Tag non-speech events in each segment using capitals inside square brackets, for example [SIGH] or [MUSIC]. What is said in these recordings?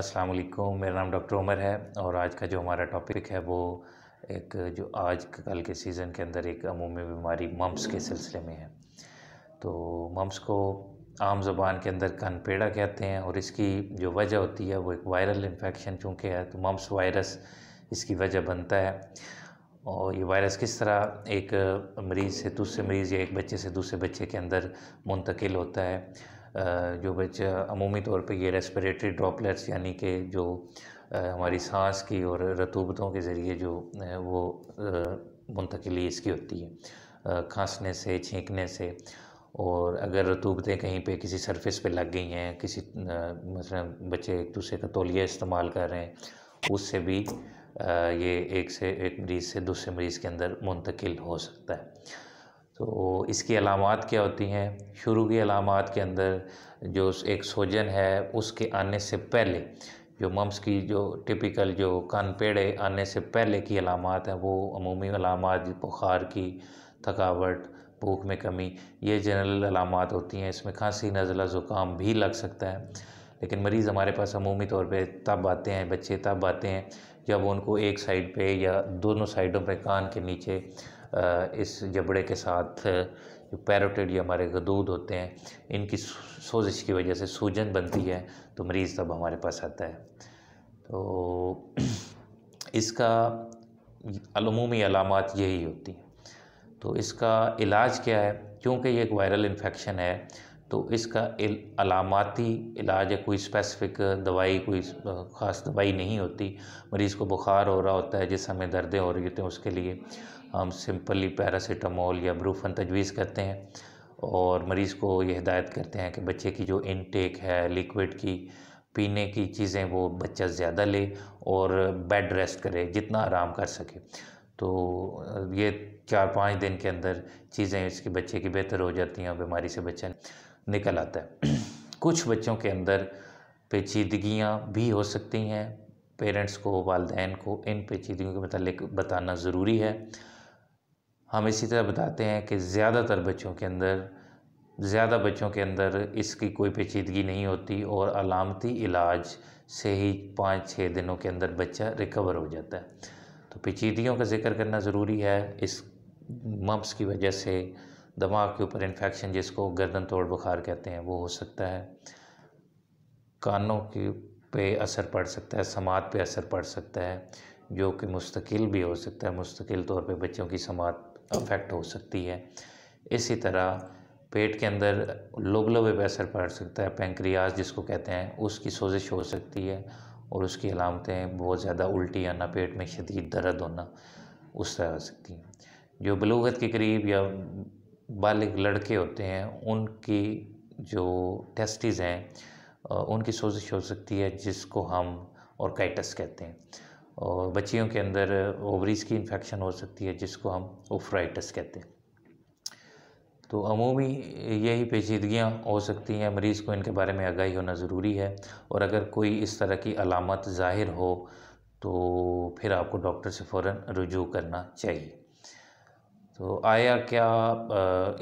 अस्सलाम वालेकुम मेरा नाम डॉक्टर उमर है और आज का जो हमारा टॉपिक है वो एक जो आज कल के सीज़न के अंदर एक अमूमी बीमारी मम्स के सिलसिले में है तो मम्स को आम ज़बान के अंदर कनपेड़ा कहते हैं और इसकी जो वजह होती है वो एक वायरल इन्फेक्शन चूँकि है तो मम्स वायरस इसकी वजह बनता है और ये वायरस किस तरह एक मरीज़ से दूसरे मरीज़ या एक बच्चे से दूसरे बच्चे के अंदर मुंतकिल होता है जो बच्चे अमूमी तौर पे ये रेस्पिरेटरी ड्रॉपलेट्स यानी कि जो हमारी सांस की और रतूबतों के ज़रिए जो वो मुंतकली इसकी होती है खांसने से छींकने से और अगर रतूबतें कहीं पे किसी सरफेस पे लग गई हैं किसी मतलब बच्चे एक दूसरे का तोलिया इस्तेमाल कर रहे हैं उससे भी ये एक से एक मरीज़ से दूसरे मरीज़ के अंदर मुंतकिल हो सकता है तो इसकी अलामत क्या होती हैं शुरू की अलामत के अंदर जो एक सोजन है उसके आने से पहले जो मम्स की जो टिपिकल जो कान पेड़े आने से पहले की अलामत हैं वो अमूमी अलामत बुखार की थकावट भूख में कमी ये जनरल अलामत होती हैं इसमें खांसी नज़ला ज़ुकाम भी लग सकता है लेकिन मरीज़ हमारे पास अमूमी तौर पे तब आते हैं बच्चे तब आते हैं जब उनको एक साइड पे या दोनों साइडों पे कान के नीचे इस जबड़े के साथ जो पैरोटिड या हमारे गदूद होते हैं इनकी सोजिश की वजह से सूजन बनती है तो मरीज़ तब हमारे पास आता है तो [CLEARS THROAT] इसका अलमूमी अलामत यही होती हैं तो इसका इलाज क्या है क्योंकि ये एक वायरल इन्फेक्शन है तो इसका इल, अलामती इलाज है कोई स्पेसिफिक दवाई कोई ख़ास दवाई नहीं होती मरीज़ को बुखार हो रहा होता है जिस हमें दर्दें हो रही होती हैं उसके लिए हम सिंपली पैरासीटामोल या ब्रूफन तजवीज़ करते हैं और मरीज़ को ये हिदायत करते हैं कि बच्चे की जो इनटेक है लिक्विड की पीने की चीज़ें वो बच्चा ज़्यादा ले और बेड रेस्ट करे जितना आराम कर सके तो ये चार पाँच दिन के अंदर चीज़ें इसके बच्चे की बेहतर हो जाती हैं और बीमारी से बच्चा निकल आता है [CLEARS THROAT] कुछ बच्चों के अंदर पेचीदगियाँ भी हो सकती हैं पेरेंट्स को वालदेन को इन पेचीदगियों के मतलब बताना ज़रूरी है हम इसी तरह बताते हैं कि ज़्यादातर बच्चों के अंदर ज़्यादा बच्चों के अंदर इसकी कोई पेचीदगी नहीं होती और अलामती इलाज से ही पाँच छः दिनों के अंदर बच्चा रिकवर हो जाता है तो पेचीदगियों का जिक्र करना ज़रूरी है इस मम्स की वजह से दिमाग के ऊपर इन्फेक्शन जिसको गर्दन तोड़ बुखार कहते हैं वो हो सकता है कानों की पे असर पड़ सकता है समात पे असर पड़ सकता है जो कि मुस्तकिल भी हो सकता है मुस्तकिल तौर पे बच्चों की समात अफेक्ट हो सकती है इसी तरह पेट के अंदर लोबलोबे पर असर पड़ सकता है पेंक्रियाज जिसको कहते हैं उसकी सोजिश हो सकती है और उसकी अलामतें बहुत ज़्यादा उल्टी आना पेट में शदीद दर्द होना उस तरह हो सकती हैं जो बलूगत के करीब या बालिग लड़के होते हैं उनकी जो टेस्टिस हैं उनकी सोजिश हो सकती है जिसको हम ऑर्काइटस कहते हैं और बच्चियों के अंदर ओवरीज की इन्फेक्शन हो सकती है जिसको हम ओफ्राइटस कहते हैं तो अमूमी यही पेचीदगियाँ हो सकती हैं मरीज़ को इनके बारे में आगाही होना ज़रूरी है और अगर कोई इस तरह की अलामत ज़ाहिर हो तो फिर आपको डॉक्टर से फ़ौर रजू करना चाहिए तो आया क्या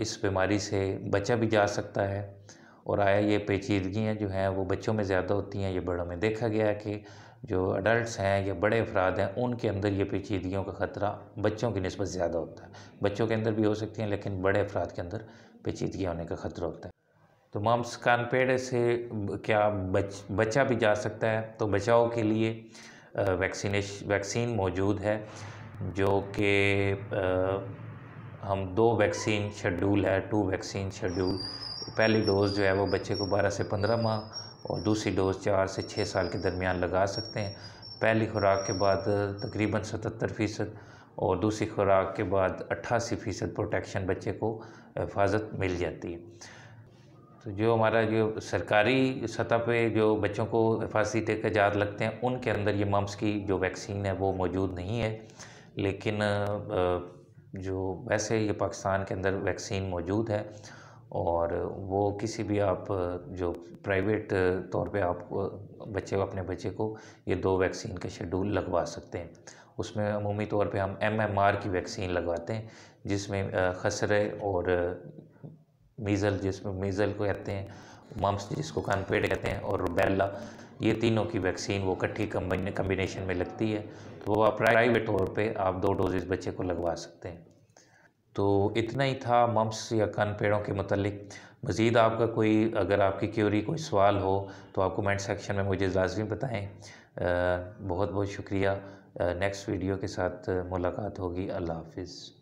इस बीमारी से बचा भी जा सकता है और आया ये पेचीदगियाँ जो हैं वो बच्चों में ज़्यादा होती हैं ये बड़ों में देखा गया है कि जो अडल्ट हैं या बड़े अफराद हैं उनके अंदर ये पेचीदगियों का ख़तरा बच्चों की नस्बत ज़्यादा होता है बच्चों के अंदर भी हो सकती हैं लेकिन बड़े अफराद के अंदर पेचीदगियाँ होने का ख़तरा होता है तो माम्स कान पेड़ से क्या बच बचा भी जा सकता है तो बचाव के लिए वैक्सीनेश वैक्सीन मौजूद है जो कि हम दो वैक्सीन शेड्यूल है टू वैक्सीन शेड्यूल पहली डोज़ जो है वो बच्चे को 12 से 15 माह और दूसरी डोज़ चार से छः साल के दरमियान लगा सकते हैं पहली खुराक के बाद तकरीबन सतहत्तर फ़ीसद और दूसरी खुराक के बाद अट्ठासी फ़ीसद प्रोटेक्शन बच्चे को हिफाजत मिल जाती है तो जो हमारा जो सरकारी सतह पे जो बच्चों को हिफाजती टीकाजात लगते हैं उनके अंदर ये मम्स की जो वैक्सीन है वो मौजूद नहीं है लेकिन आ, जो वैसे ये पाकिस्तान के अंदर वैक्सीन मौजूद है और वो किसी भी आप जो प्राइवेट तौर पे आप बच्चे अपने बच्चे को ये दो वैक्सीन के शेड्यूल लगवा सकते हैं उसमें अमूमी तौर पे हम एमएमआर की वैक्सीन लगवाते हैं जिसमें खसरे और मीज़ल जिसमें मीज़ल को कहते हैं मम्स जिसको कानपेट कहते हैं और रुबेला ये तीनों की वैक्सीन वो इकट्ठी कम्बिनेशन में लगती है तो वो आप प्राइवेट तौर पे आप दो डोजेज बच्चे को लगवा सकते हैं तो इतना ही था मम्स या कान पेड़ों के मतलब मज़ीद आपका कोई अगर आपकी क्यूरी कोई सवाल हो तो आप कमेंट सेक्शन में मुझे लाजमी बताएँ बहुत बहुत शुक्रिया नेक्स्ट वीडियो के साथ मुलाकात होगी अल्लाह हाफिज़